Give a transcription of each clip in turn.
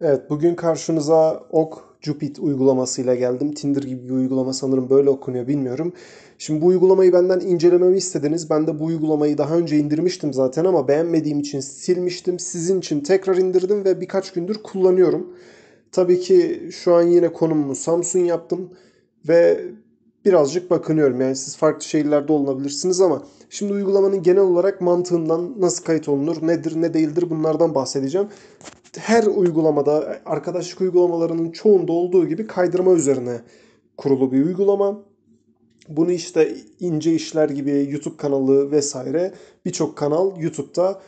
Evet bugün karşınıza Ok Jupit uygulamasıyla geldim. Tinder gibi bir uygulama sanırım böyle okunuyor bilmiyorum. Şimdi bu uygulamayı benden incelememi istediniz. Ben de bu uygulamayı daha önce indirmiştim zaten ama beğenmediğim için silmiştim. Sizin için tekrar indirdim ve birkaç gündür kullanıyorum. Tabii ki şu an yine konumumu Samsung yaptım ve birazcık bakınıyorum. Yani siz farklı şehirlerde olunabilirsiniz ama şimdi uygulamanın genel olarak mantığından nasıl kayıt olunur, nedir, ne değildir bunlardan bahsedeceğim her uygulamada arkadaşlık uygulamalarının çoğunda olduğu gibi kaydırma üzerine kurulu bir uygulama. Bunu işte ince işler gibi YouTube kanalı vesaire birçok kanal YouTube'da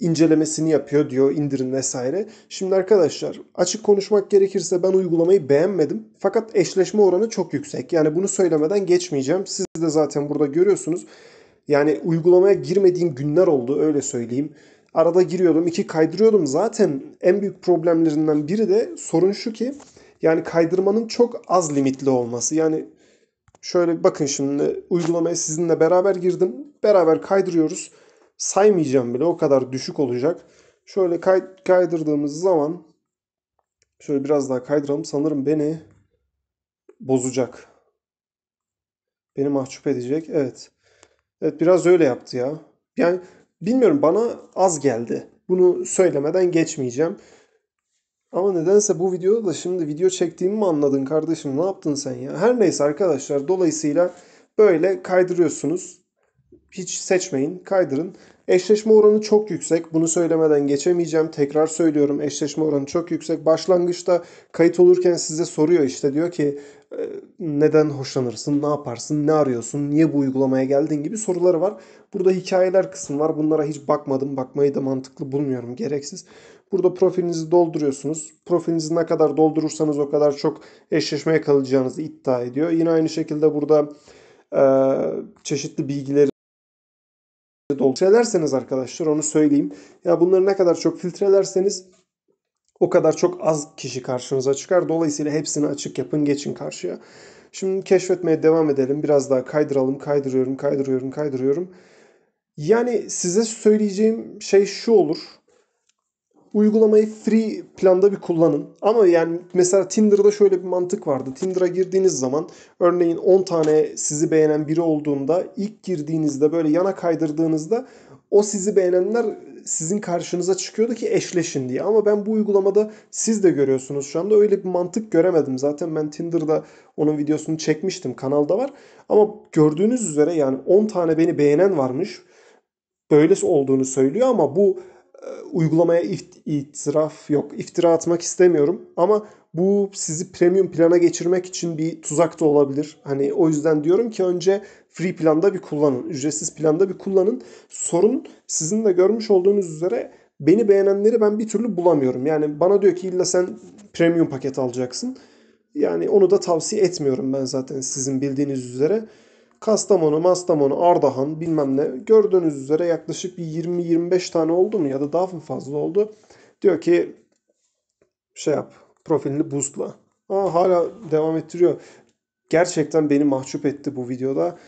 incelemesini yapıyor diyor indirin vesaire. Şimdi arkadaşlar açık konuşmak gerekirse ben uygulamayı beğenmedim. Fakat eşleşme oranı çok yüksek. Yani bunu söylemeden geçmeyeceğim. Siz de zaten burada görüyorsunuz. Yani uygulamaya girmediğim günler oldu öyle söyleyeyim. Arada giriyordum, iki kaydırıyordum. Zaten en büyük problemlerinden biri de sorun şu ki yani kaydırmanın çok az limitli olması. Yani şöyle bakın şimdi uygulamaya sizinle beraber girdim. Beraber kaydırıyoruz. Saymayacağım bile o kadar düşük olacak. Şöyle kay kaydırdığımız zaman şöyle biraz daha kaydıralım. Sanırım beni bozacak. Beni mahcup edecek. Evet. Evet biraz öyle yaptı ya. Yani Bilmiyorum bana az geldi. Bunu söylemeden geçmeyeceğim. Ama nedense bu videoda da şimdi video çektiğimi mi anladın kardeşim? Ne yaptın sen ya? Her neyse arkadaşlar dolayısıyla böyle kaydırıyorsunuz hiç seçmeyin, kaydırın. Eşleşme oranı çok yüksek. Bunu söylemeden geçemeyeceğim. Tekrar söylüyorum eşleşme oranı çok yüksek. Başlangıçta kayıt olurken size soruyor işte diyor ki neden hoşlanırsın, ne yaparsın, ne arıyorsun, niye bu uygulamaya geldin gibi soruları var. Burada hikayeler kısmı var. Bunlara hiç bakmadım. Bakmayı da mantıklı bulmuyorum. Gereksiz. Burada profilinizi dolduruyorsunuz. Profilinizi ne kadar doldurursanız o kadar çok eşleşmeye kalacağınızı iddia ediyor. Yine aynı şekilde burada çeşitli bilgileri filtrelerseniz arkadaşlar onu söyleyeyim. Ya bunları ne kadar çok filtrelerseniz o kadar çok az kişi karşınıza çıkar. Dolayısıyla hepsini açık yapın geçin karşıya. Şimdi keşfetmeye devam edelim. Biraz daha kaydıralım. Kaydırıyorum, kaydırıyorum, kaydırıyorum. Yani size söyleyeceğim şey şu olur uygulamayı free planda bir kullanın. Ama yani mesela Tinder'da şöyle bir mantık vardı. Tinder'a girdiğiniz zaman örneğin 10 tane sizi beğenen biri olduğunda ilk girdiğinizde böyle yana kaydırdığınızda o sizi beğenenler sizin karşınıza çıkıyordu ki eşleşin diye. Ama ben bu uygulamada siz de görüyorsunuz şu anda öyle bir mantık göremedim. Zaten ben Tinder'da onun videosunu çekmiştim kanalda var. Ama gördüğünüz üzere yani 10 tane beni beğenen varmış. Böylesi olduğunu söylüyor ama bu e, uygulamaya ift, itiraf yok. iftira atmak istemiyorum ama bu sizi premium plana geçirmek için bir tuzak da olabilir. Hani o yüzden diyorum ki önce free planda bir kullanın. Ücretsiz planda bir kullanın. Sorun sizin de görmüş olduğunuz üzere beni beğenenleri ben bir türlü bulamıyorum. Yani bana diyor ki illa sen premium paket alacaksın. Yani onu da tavsiye etmiyorum ben zaten sizin bildiğiniz üzere. Kastamonu, Mastamonu, Ardahan bilmem ne gördüğünüz üzere yaklaşık bir 20-25 tane oldu mu ya da daha mı fazla oldu? Diyor ki şey yap profilini boostla. Aa, hala devam ettiriyor. Gerçekten beni mahcup etti bu videoda.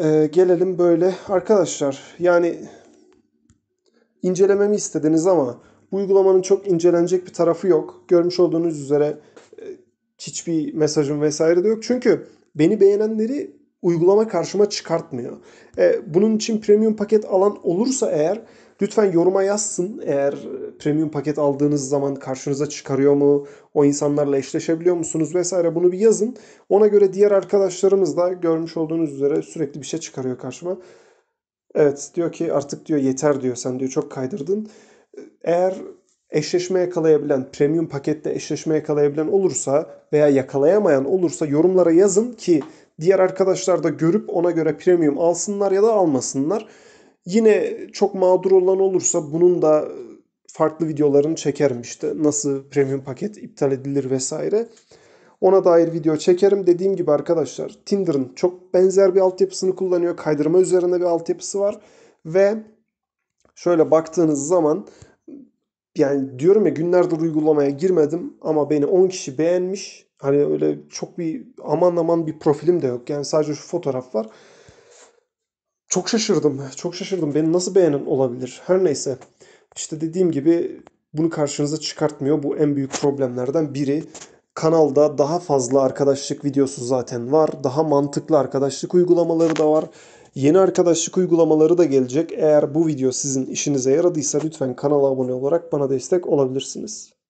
Ee, gelelim böyle arkadaşlar yani incelememi istediniz ama bu uygulamanın çok incelenecek bir tarafı yok. Görmüş olduğunuz üzere e, hiçbir mesajım vesaire de yok. Çünkü beni beğenenleri uygulama karşıma çıkartmıyor. E, bunun için premium paket alan olursa eğer lütfen yoruma yazsın. Eğer premium paket aldığınız zaman karşınıza çıkarıyor mu? O insanlarla eşleşebiliyor musunuz vesaire bunu bir yazın. Ona göre diğer arkadaşlarımız da görmüş olduğunuz üzere sürekli bir şey çıkarıyor karşıma. Evet diyor ki artık diyor yeter diyor sen diyor çok kaydırdın. Eğer eşleşme yakalayabilen, premium pakette eşleşme yakalayabilen olursa veya yakalayamayan olursa yorumlara yazın ki Diğer arkadaşlar da görüp ona göre premium alsınlar ya da almasınlar. Yine çok mağdur olan olursa bunun da e, farklı videolarını çekerim işte nasıl premium paket iptal edilir vesaire. Ona dair video çekerim. Dediğim gibi arkadaşlar Tinder'ın çok benzer bir altyapısını kullanıyor. Kaydırma üzerine bir altyapısı var. Ve şöyle baktığınız zaman yani diyorum ya günlerdir uygulamaya girmedim ama beni 10 kişi beğenmiş. Hani öyle çok bir aman aman bir profilim de yok. Yani sadece şu fotoğraf var. Çok şaşırdım. Çok şaşırdım. Beni nasıl beğenen olabilir? Her neyse. İşte dediğim gibi bunu karşınıza çıkartmıyor. Bu en büyük problemlerden biri. Kanalda daha fazla arkadaşlık videosu zaten var. Daha mantıklı arkadaşlık uygulamaları da var. Yeni arkadaşlık uygulamaları da gelecek. Eğer bu video sizin işinize yaradıysa lütfen kanala abone olarak bana destek olabilirsiniz.